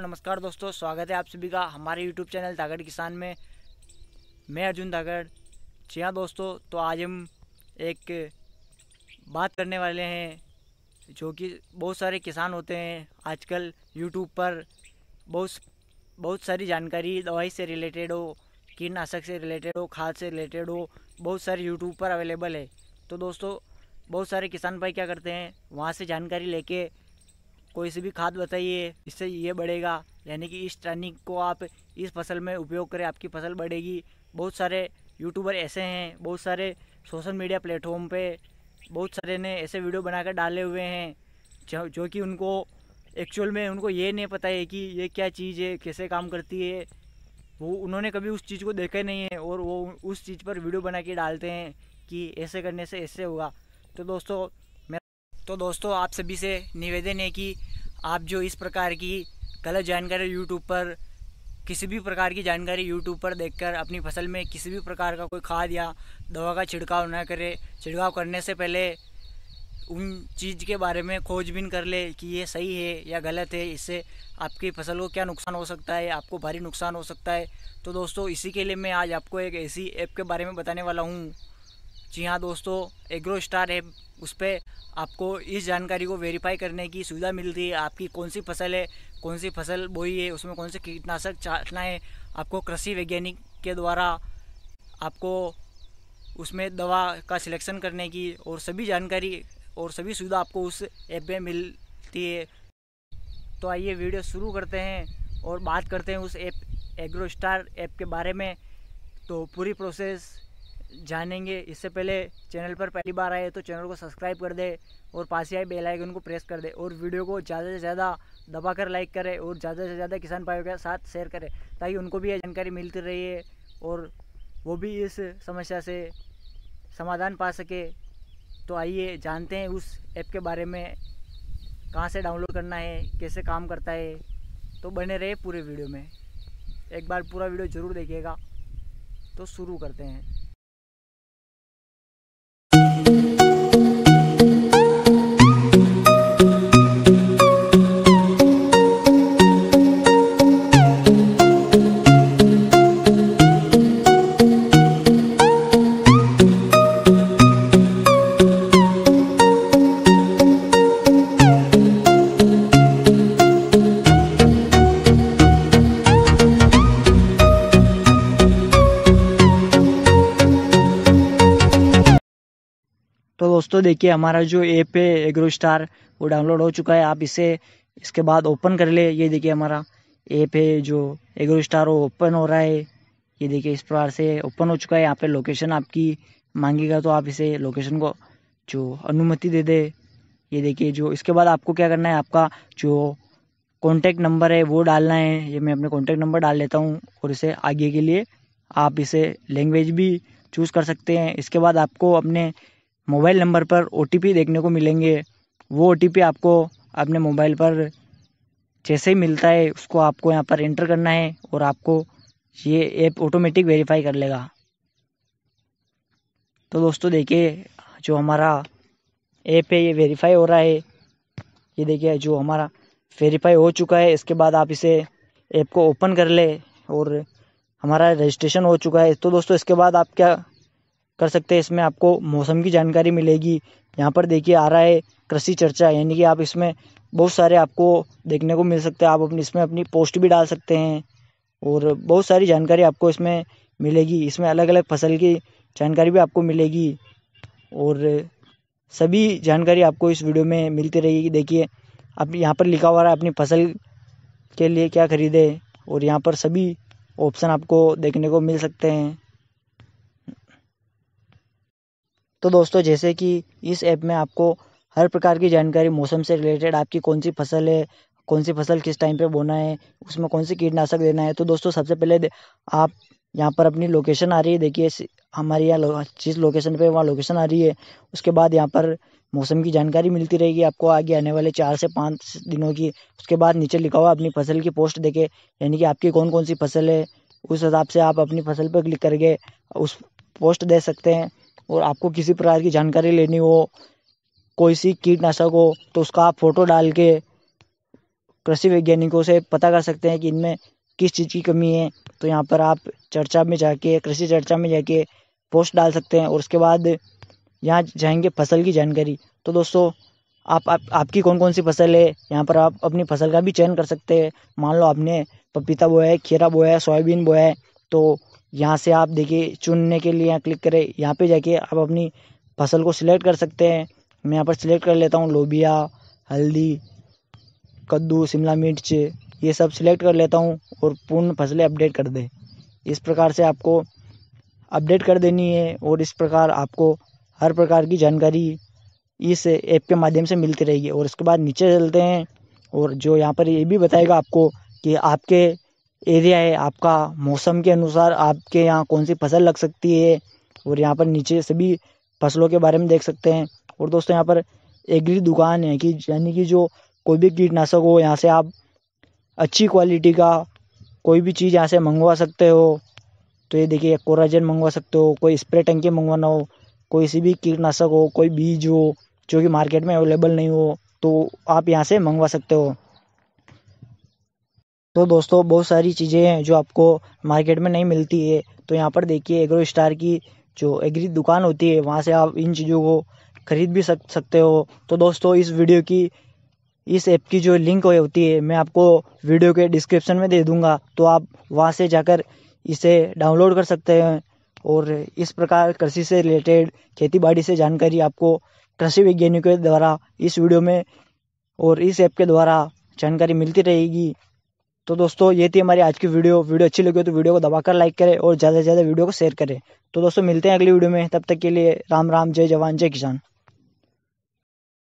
नमस्कार दोस्तों स्वागत है आप सभी का हमारे यूट्यूब चैनल धागड़ किसान में मैं अर्जुन धागड़ जी हाँ दोस्तों तो आज हम एक बात करने वाले हैं जो कि बहुत सारे किसान होते हैं आजकल यूट्यूब पर बहुत बहुत सारी जानकारी दवाई से रिलेटेड हो कीटनाशक से रिलेटेड हो खाद से रिलेटेड हो बहुत सारे यूट्यूब पर अवेलेबल है तो दोस्तों बहुत सारे किसान भाई क्या करते हैं वहाँ से जानकारी लेके कोई सी भी खाद बताइए इससे ये बढ़ेगा यानी कि इस टर्निंग को आप इस फसल में उपयोग करें आपकी फसल बढ़ेगी बहुत सारे यूट्यूबर ऐसे हैं बहुत सारे सोशल मीडिया प्लेटफॉर्म पे बहुत सारे ने ऐसे वीडियो बनाकर डाले हुए हैं जो जो कि उनको एक्चुअल में उनको ये नहीं पता है कि ये क्या चीज़ है कैसे काम करती है वो उन्होंने कभी उस चीज़ को देखा नहीं है और वो उस चीज़ पर वीडियो बना के डालते हैं कि ऐसे करने से ऐसे होगा तो दोस्तों तो दोस्तों आप सभी से निवेदन है कि आप जो इस प्रकार की गलत जानकारी यूट्यूब पर किसी भी प्रकार की जानकारी यूट्यूब पर देखकर अपनी फसल में किसी भी प्रकार का कोई खाद या दवा का छिड़काव ना करें छिड़काव करने से पहले उन चीज़ के बारे में खोजबीन कर ले कि ये सही है या गलत है इससे आपकी फसल को क्या नुकसान हो सकता है आपको भारी नुकसान हो सकता है तो दोस्तों इसी के लिए मैं आज आपको एक ऐसी ऐप के बारे में बताने वाला हूँ जी हाँ दोस्तों एग्रो स्टार ऐप उस पर आपको इस जानकारी को वेरीफाई करने की सुविधा मिलती है आपकी कौन सी फसल है कौन सी फसल बोई है उसमें कौन से कीटनाशक चाटना है आपको कृषि वैज्ञानिक के द्वारा आपको उसमें दवा का सिलेक्शन करने की और सभी जानकारी और सभी सुविधा आपको उस ऐप में मिलती है तो आइए वीडियो शुरू करते हैं और बात करते हैं उस ऐप एग्रो स्टार ऐप के बारे में तो पूरी प्रोसेस जानेंगे इससे पहले चैनल पर पहली बार आए तो चैनल को सब्सक्राइब कर दे और पास ही आए बेल आइकन को प्रेस कर दे और वीडियो को ज़्यादा से ज़्यादा दबाकर लाइक करें और ज़्यादा से ज़्यादा किसान भाइयों के साथ शेयर करें ताकि उनको भी यह जानकारी मिलती रही है और वो भी इस समस्या से समाधान पा सके तो आइए जानते हैं उस ऐप के बारे में कहाँ से डाउनलोड करना है कैसे काम करता है तो बने रहे पूरे वीडियो में एक बार पूरा वीडियो ज़रूर देखिएगा तो शुरू करते हैं तो दोस्तों देखिए हमारा जो ऐप है एग्रो स्टार वो डाउनलोड हो चुका है आप इसे इसके बाद ओपन कर ले ये देखिए हमारा ऐप है जो एग्रो स्टार वो ओपन हो रहा है ये देखिए इस प्रकार से ओपन हो चुका है यहाँ पे लोकेशन आपकी मांगेगा तो आप इसे लोकेशन को जो अनुमति दे दे ये देखिए जो इसके बाद आपको क्या करना है आपका जो कॉन्टैक्ट नंबर है वो डालना है ये मैं अपने कॉन्टैक्ट नंबर डाल लेता हूँ और इसे आगे के लिए आप इसे लैंग्वेज भी चूज़ कर सकते हैं इसके बाद आपको अपने मोबाइल नंबर पर ओ देखने को मिलेंगे वो ओ आपको अपने मोबाइल पर जैसे ही मिलता है उसको आपको यहाँ पर एंटर करना है और आपको ये ऐप ऑटोमेटिक वेरीफाई कर लेगा तो दोस्तों देखिए जो हमारा ऐप है ये वेरीफाई हो रहा है ये देखिए जो हमारा वेरीफाई हो चुका है इसके बाद आप इसे ऐप को ओपन कर ले और हमारा रजिस्ट्रेशन हो चुका है तो दोस्तों इसके बाद आप क्या कर सकते हैं इसमें आपको मौसम की जानकारी मिलेगी यहाँ पर देखिए आ रहा है कृषि चर्चा यानी कि आप इसमें बहुत सारे आपको देखने को मिल सकते हैं आप अपनी इसमें अपनी पोस्ट भी डाल सकते हैं और बहुत सारी जानकारी आपको इसमें मिलेगी इसमें अलग अलग फसल की जानकारी भी आपको मिलेगी और सभी जानकारी आपको इस वीडियो में मिलती रहेगी देखिए आप यहाँ पर लिखा हुआ है अपनी फसल के लिए क्या खरीदे और यहाँ पर सभी ऑप्शन आपको देखने को मिल सकते हैं तो दोस्तों जैसे कि इस ऐप में आपको हर प्रकार की जानकारी मौसम से रिलेटेड आपकी कौन सी फसल है कौन सी फसल किस टाइम पे बोना है उसमें कौन सी कीटनाशक देना है तो दोस्तों सबसे पहले आप यहाँ पर अपनी लोकेशन आ रही है देखिए हमारी यहाँ जिस लोकेशन पे वहाँ लोकेशन आ रही है उसके बाद यहाँ पर मौसम की जानकारी मिलती रहेगी आपको आगे आने वाले चार से पाँच दिनों की उसके बाद नीचे लिखा हुआ अपनी फसल की पोस्ट देखे यानी कि आपकी कौन कौन सी फसल है उस हिसाब से आप अपनी फसल पर क्लिक करके उस पोस्ट दे सकते हैं और आपको किसी प्रकार की जानकारी लेनी हो कोई सी कीटनाशक हो तो उसका आप फोटो डाल के कृषि वैज्ञानिकों से पता कर सकते हैं कि इनमें किस चीज़ की कमी है तो यहाँ पर आप चर्चा में जाके कृषि चर्चा में जाके पोस्ट डाल सकते हैं और उसके बाद यहाँ जाएंगे फसल की जानकारी तो दोस्तों आप, आप आपकी कौन कौन सी फसल है यहाँ पर आप अपनी फसल का भी चयन कर सकते हैं मान लो आपने पपीता बोया है खीरा बोया है सोयाबीन बोया है तो यहाँ से आप देखिए चुनने के लिए यहाँ क्लिक करें यहाँ पे जाके आप अपनी फसल को सिलेक्ट कर सकते हैं मैं यहाँ पर सिलेक्ट कर लेता हूँ लोबिया हल्दी कद्दू शिमला मिर्च ये सब सिलेक्ट कर लेता हूँ और पूर्ण फसलें अपडेट कर दें इस प्रकार से आपको अपडेट कर देनी है और इस प्रकार आपको हर प्रकार की जानकारी इस ऐप के माध्यम से मिलती रहेगी और उसके बाद नीचे चलते हैं और जो यहाँ पर ये भी बताएगा आपको कि आपके एरिया है आपका मौसम के अनुसार आपके यहाँ कौन सी फसल लग सकती है और यहाँ पर नीचे सभी फसलों के बारे में देख सकते हैं और दोस्तों यहाँ पर एग्री दुकान है कि यानी कि जो कोई भी कीटनाशक हो यहाँ से आप अच्छी क्वालिटी का कोई भी चीज़ यहाँ से मंगवा सकते हो तो ये देखिए कोराजन मंगवा सकते हो कोई स्प्रे टंकी मंगवाना हो कोई सी भी कीटनाशक हो कोई बीज हो जो कि मार्केट में अवेलेबल नहीं हो तो आप यहाँ से मंगवा सकते हो तो दोस्तों बहुत सारी चीज़ें हैं जो आपको मार्केट में नहीं मिलती है तो यहाँ पर देखिए एग्रो स्टार की जो एग्री दुकान होती है वहाँ से आप इन चीज़ों को खरीद भी सक सकते हो तो दोस्तों इस वीडियो की इस ऐप की जो लिंक होती है मैं आपको वीडियो के डिस्क्रिप्शन में दे दूँगा तो आप वहाँ से जाकर इसे डाउनलोड कर सकते हैं और इस प्रकार कृषि से रिलेटेड खेती बाड़ी से जानकारी आपको कृषि वैज्ञानिकों के द्वारा इस वीडियो में और इस ऐप के द्वारा जानकारी मिलती रहेगी तो दोस्तों ये थी हमारी आज की वीडियो वीडियो अच्छी लगी हो तो वीडियो को दबाकर लाइक करें और ज़्यादा से ज़्यादा वीडियो को शेयर करें तो दोस्तों मिलते हैं अगली वीडियो में तब तक के लिए राम राम जय जवान जय किसान